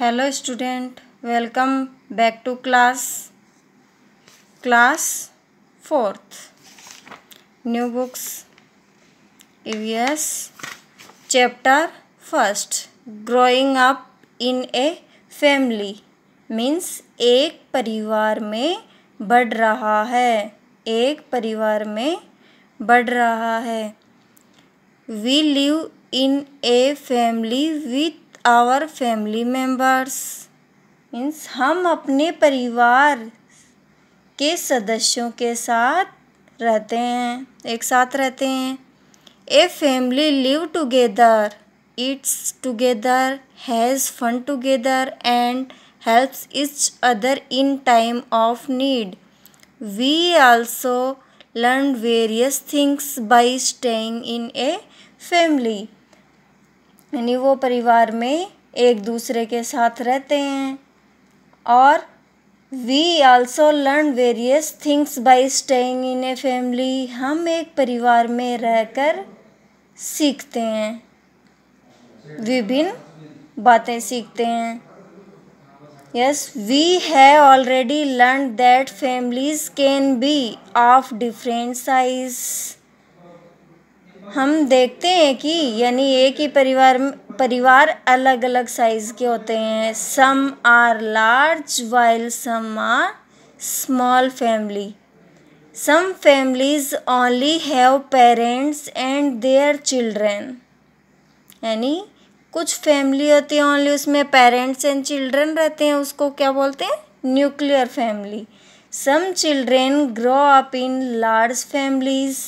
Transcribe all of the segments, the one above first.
Hello student welcome back to class class fourth new books EVS chapter first growing up in a family means एक परिवार में बढ़ रहा है एक परिवार में बढ़ रहा है we live in a family with our family members means हम अपने परिवार के सदस्यों के साथ रहते हैं एक साथ रहते हैं a family live together it's together has fun together and helps each other in time of need we also learn various things by staying in a family यानी वो परिवार में एक दूसरे के साथ रहते हैं और we also learn various things by staying in a family हम एक परिवार में रहकर सीखते हैं विभिन्न बातें सीखते हैं yes we have already learn that families can be of different size हम देखते हैं कि यानी एक ही परिवार परिवार अलग अलग साइज़ के होते हैं some are large while some are small family some families only have parents and their children यानी कुछ फैमिली होती है ओनली उसमें पेरेंट्स एंड चिल्ड्रन रहते हैं उसको क्या बोलते हैं nuclear family some children grow up in large families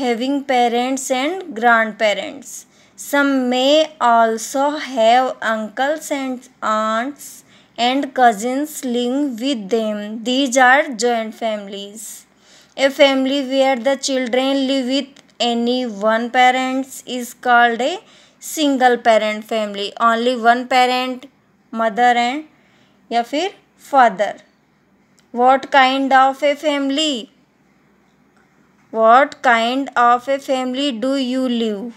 having parents and grandparents. Some may also have uncles and aunts and cousins living with them. These are joint families. A family where the children live with any one parent is called a single parent family. Only one parent, mother and या फिर father what kind of a what kind of a family do you live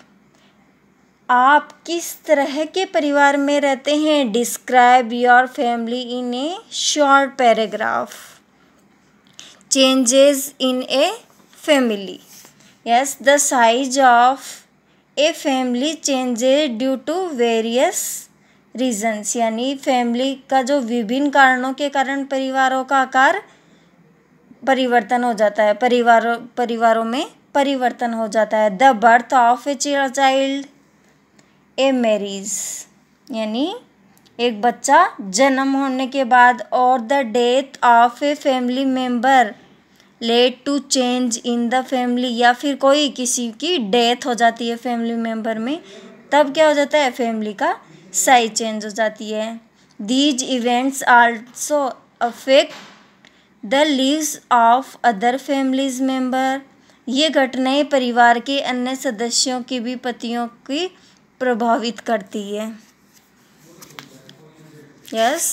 आप किस तरह के परिवार में रहते हैं describe your family in a short paragraph changes in a family yes the size of a family changes due to various reasons यानी family का जो विभिन्न कारणों के कारण परिवारों का आकार परिवर्तन हो जाता है परिवारों परिवारों में परिवर्तन हो जाता है the birth of a child a marriage यानी एक बच्चा जन्म होने के बाद और the death of a family member led to change in the family या फिर कोई किसी की डेथ हो जाती है फैमिली मेम्बर में तब क्या हो जाता है फैमिली का साइज चेंज हो जाती है these events also affect the lives of other families member ये घटनाएं परिवार के अन्य सदस्यों की भी पतियों की प्रभावित करती है यस yes.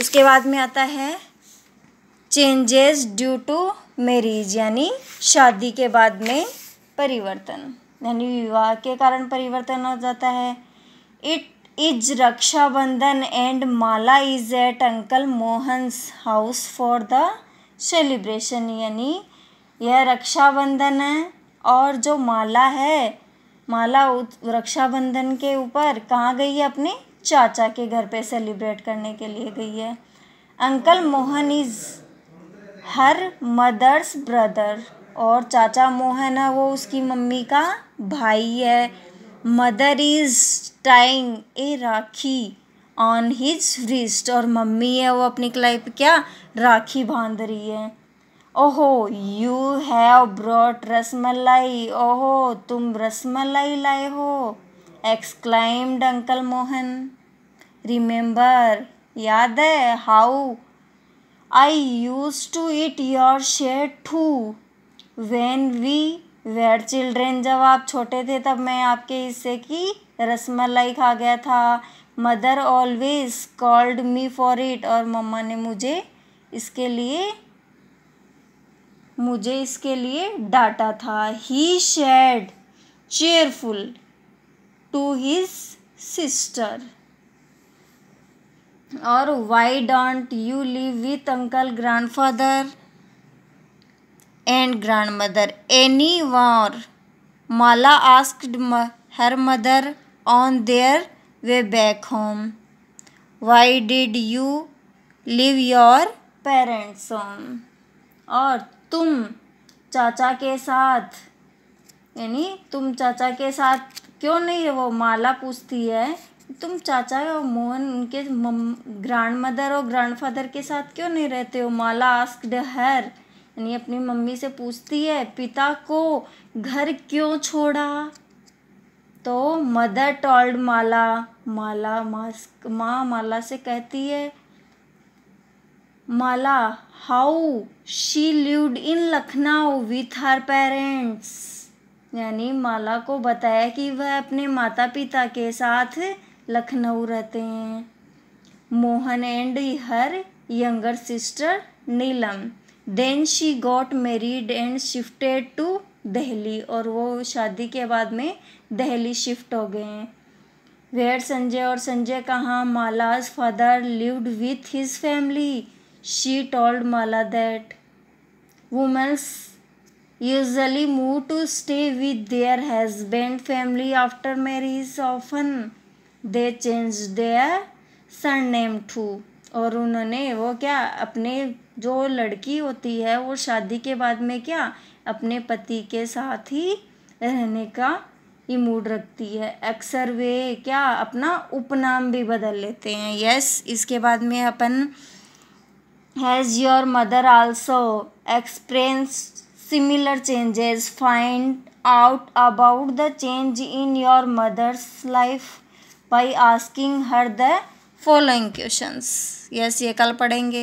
उसके बाद में आता है चेंजेस ड्यू टू मैरिज यानी शादी के बाद में परिवर्तन यानी विवाह के कारण परिवर्तन हो जाता है it is Rakshabandhan and Mala is at uncle Mohan's house for the celebration यानी यह रक्षाबंधन है और जो माला है माला रक्षाबंधन के ऊपर कहाँ गई है अपने चाचा के घर पे सेलिब्रेट करने के लिए गई है uncle Mohan is her mother's brother और चाचा मोहन है वो उसकी मम्मी का भाई है mother is time a rakhi on his wrist और मम्मी है वो अपनी कलाई पे क्या राखी बांध रही है ओहो यू हैव ब्रॉट रसमलाई ओहो तुम रसमलाई लाए हो एक्सक्लाइम्ड अंकल मोहन रिमेंबर याद है how I use to eat your share too when we were children जब आप छोटे थे तब मैं आपके हिस्से की रसमलाई खा गया था mother always called me for it और मम्मा ने मुझे इसके लिए मुझे इसके लिए डांटा था he said cheerful to his sister और why don't you live with uncle father and grandmother any more Mala asked her mother on their way back home. Why did you leave your parents home? और तुम चाचा के साथ यानी तुम चाचा के साथ क्यों नहीं है वो माला पूछती है तुम चाचा और मोहन उनके ग्रैंड मदर और ग्रैंड फादर के साथ क्यों नहीं रहते हो माला आस्कड हर यानी अपनी मम्मी से पूछती है पिता को घर क्यों छोड़ा तो मदर टॉल्ड माला माला मास्क माँ माला से कहती है Mala how she lived in Lucknow with her parents यानी माला को बताया कि वह अपने माता पिता के साथ लखनऊ रहते हैं Mohan and her younger sister Neelam then she got married and shifted to Delhi और वो शादी के बाद में दहली शिफ्ट हो गए हैं वेयर संजय और संजय कहाँ Mala's father lived with his family she told Mala that womens usually move to stay with their husband family after marriage often they change their surname too और उन्होंने वो क्या अपने जो लड़की होती है वो शादी के बाद में क्या अपने पति के साथ ही रहने का ही मूड रखती है अक्सर वे क्या अपना उपनाम भी बदल लेते हैं यस इसके बाद में अपन has your mother also experience similar changes find out about the change in your mother's life by asking her the following questions yes ये कल पढ़ेंगे